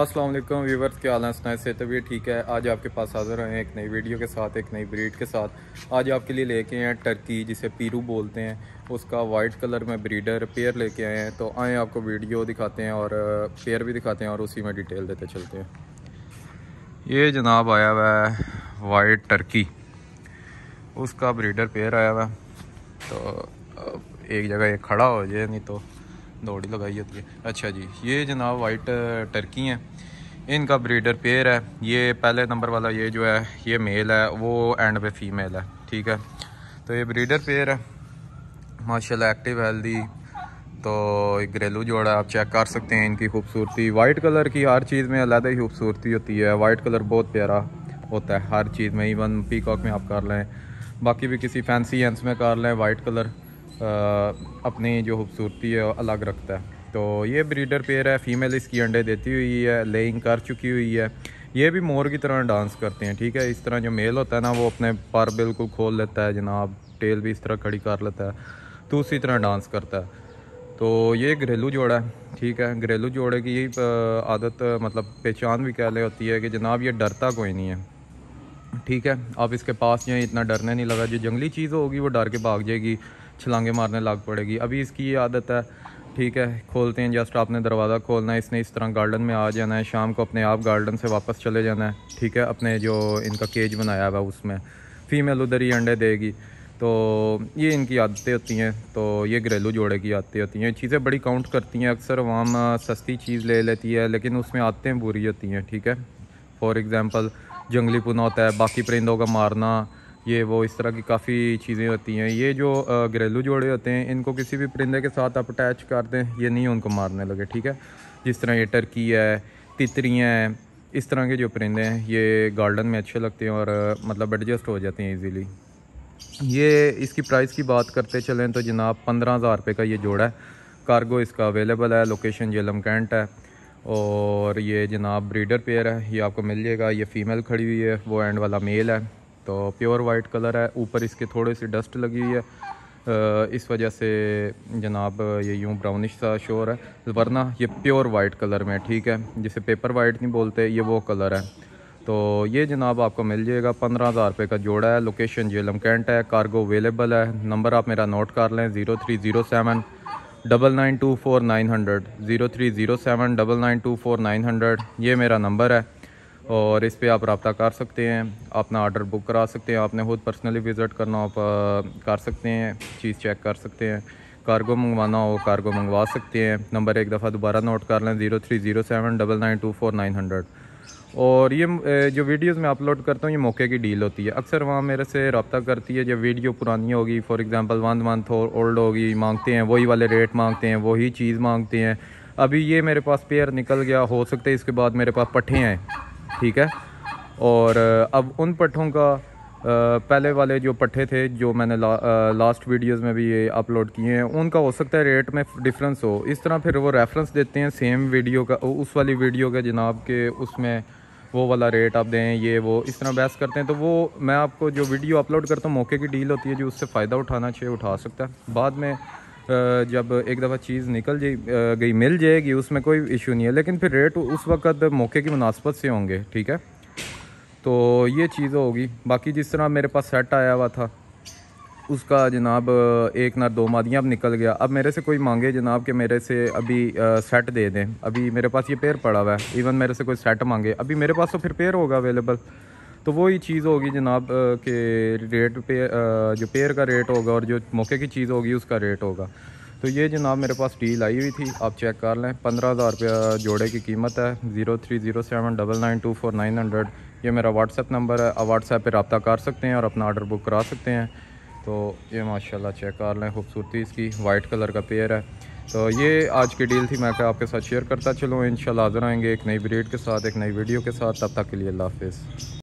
Aslam viewers क्या हाल है सुनाए से तबीयत ठीक है आज आपके पास हाजिर हैं एक नई वीडियो के साथ एक नई ब्रीड के साथ आज आपके लिए लेके आए हैं टर्की जिसे पीरू बोलते हैं उसका वाइट कलर में ब्रीडर पेयर लेके आए हैं तो आए आपको वीडियो दिखाते हैं और पेयर भी दिखाते हैं और उसी में डिटेल देते चलते हैं ये जनाब आया हुआ है वाइट टर्की उसका ब्रीडर पेयर आया हुआ तो एक जगह ये खड़ा हो जाए नहीं तो दौड़ी लगाई होती है अच्छा जी ये जनाब वाइट टर्की uh, हैं इनका ब्रीडर पेयर है ये पहले नंबर वाला ये जो है ये मेल है वो एंड पे फीमेल है ठीक है तो ये ब्रीडर पेयर है माशाल्लाह एक्टिव हेल्दी तो घरेलू जोड़ा आप चेक कर सकते हैं इनकी खूबसूरती वाइट कलर की हर चीज़ में अलहदा ही खूबसूरती होती है वाइट कलर बहुत प्यारा होता है हर चीज़ में इवन पीकॉक में आप कर लें बाकी भी किसी फैंसी एंस में कर लें वाइट कलर अपनी जो खूबसूरती है अलग रखता है तो ये ब्रीडर पेयर है फीमेल इसकी अंडे देती हुई है लेइंग कर चुकी हुई है ये भी मोर की तरह डांस करते हैं ठीक है इस तरह जो मेल होता है ना वो अपने पर बिल्कुल खोल लेता है जनाब टेल भी इस तरह खड़ी कर लेता है तो उसी तरह डांस करता है तो ये घरेलू जोड़ा है ठीक है घरेलू जोड़े की यही आदत मतलब पहचान भी कह ले होती है कि जनाब ये डरता कोई नहीं है ठीक है आप इसके पास जाएँ इतना डरने नहीं लगा जो जंगली चीज़ होगी वो डर के भाग जाएगी छलांगे मारने लग पड़ेगी अभी इसकी ये आदत है ठीक है खोलते हैं जस्ट आपने दरवाज़ा खोलना है इसने इस तरह गार्डन में आ जाना है शाम को अपने आप गार्डन से वापस चले जाना है ठीक है अपने जो इनका केज बनाया हुआ उसमें फीमेल उधर ही अंडे देगी तो ये इनकी आदतें होती हैं तो ये घरेलू जोड़े की आदतें होती हैं चीज़ें बड़ी काउंट करती हैं अक्सर वाम सस्ती चीज़ ले लेती है लेकिन उसमें आदतें बुरी होती हैं ठीक है फॉर एग्ज़ाम्पल जंगली पुना होता है बाकी परिंदों का मारना ये वो इस तरह की काफ़ी चीज़ें होती हैं ये जो घरेलू जोड़े होते हैं इनको किसी भी परिंदे के साथ आप अटैच कर दें ये नहीं उनको मारने लगे ठीक है जिस तरह ये टर्की है तितरियाँ हैं इस तरह के जो परिंदे हैं ये गार्डन में अच्छे लगते हैं और मतलब एडजस्ट हो जाते हैं ईजीली ये इसकी प्राइस की बात करते चलें तो जनाब पंद्रह हज़ार रुपये का ये जोड़ा है कार्गो इसका अवेलेबल है लोकेशन जेलम कैंट है और ये जनाब ब्रीडर पेयर है ये आपको मिल जाएगा ये फ़ीमेल खड़ी हुई है वो एंड वाला मेल है तो प्योर वाइट कलर है ऊपर इसके थोड़ी सी डस्ट लगी हुई है इस वजह से जनाब ये यूँ ब्राउनिश सा शोर है वरना ये प्योर वाइट कलर में ठीक है जिसे पेपर वाइट नहीं बोलते ये वो कलर है तो ये जनाब आपको मिल जाएगा पंद्रह हज़ार रुपये का जोड़ा है लोकेशन जेलम कैंट है कार्गो अवेलेबल है नंबर आप मेरा नोट कर लें zero three zero seven double nine two four nine hundred zero three zero seven double nine two four nine hundred ये मेरा नंबर है और इस पर आप रबता कर सकते हैं अपना आर्डर बुक करा सकते हैं आपने खुद पर्सनली विज़िट करना आप कर सकते हैं चीज़ चेक कर सकते हैं कार्गो मंगवाना हो कार्गो मंगवा सकते हैं नंबर एक दफ़ा दोबारा नोट कर लें zero three zero seven double nine two four nine hundred और ये जो वीडियोस मैं अपलोड करता हूँ ये मौके की डील होती है अक्सर वहाँ मेरे से रबता करती है जब वीडियो पुरानी होगी for example one month old होगी मांगते हैं वही वाले रेट मांगते हैं वही चीज़ मांगते हैं अभी ये मेरे पास पेयर निकल गया हो सकता है इसके बाद मेरे पास पट्ठे हैं ठीक है और अब उन पट्ठों का पहले वाले जो पट्ठे थे जो मैंने ला, आ, लास्ट वीडियोस में भी ये अपलोड किए हैं उनका हो सकता है रेट में डिफरेंस हो इस तरह फिर वो रेफरेंस देते हैं सेम वीडियो का उस वाली वीडियो का जनाब के उसमें वो वाला रेट आप दें ये वो इस तरह बहस करते हैं तो वो मैं आपको जो वीडियो अपलोड करता हूँ मौके की डील होती है जो उससे फ़ायदा उठाना चाहिए उठा सकता है बाद में जब एक दफ़ा चीज़ निकल गई मिल जाएगी उसमें कोई इशू नहीं है लेकिन फिर रेट उस वक्त मौके की मुनासबत से होंगे ठीक है तो ये चीज़ होगी बाकी जिस तरह मेरे पास सेट आया हुआ था उसका जनाब एक ना दो मादियाँ अब निकल गया अब मेरे से कोई मांगे जनाब कि मेरे से अभी आ, सेट दे दें अभी मेरे पास ये पेयर पड़ा हुआ है इवन मेरे से कोई सेट मांगे अभी मेरे पास तो फिर पेयर होगा अवेलेबल तो वही चीज़ होगी जनाब के रेट पे जो पेयर का रेट होगा और जो मौके की चीज़ होगी उसका रेट होगा तो ये जनाब मेरे पास डील आई हुई थी आप चेक कर लें पंद्रह हज़ार रुपया जोड़े की कीमत है zero three zero seven double nine two four nine hundred ये मेरा व्हाट्सएप नंबर है आप व्हाट्सएप पर रबता कर सकते हैं और अपना आर्डर बुक करा सकते हैं तो ये माशाल्लाह चेक कर लें खूबसूरती इसकी वाइट कलर का पेयर है तो ये आज की डील थी मैं आपके साथ शेयर करता चलूँ इन हाज़िर आएँगे एक नई ब्रेड के साथ एक नई वीडियो के साथ तब तक के लिए अल्लाह हाफ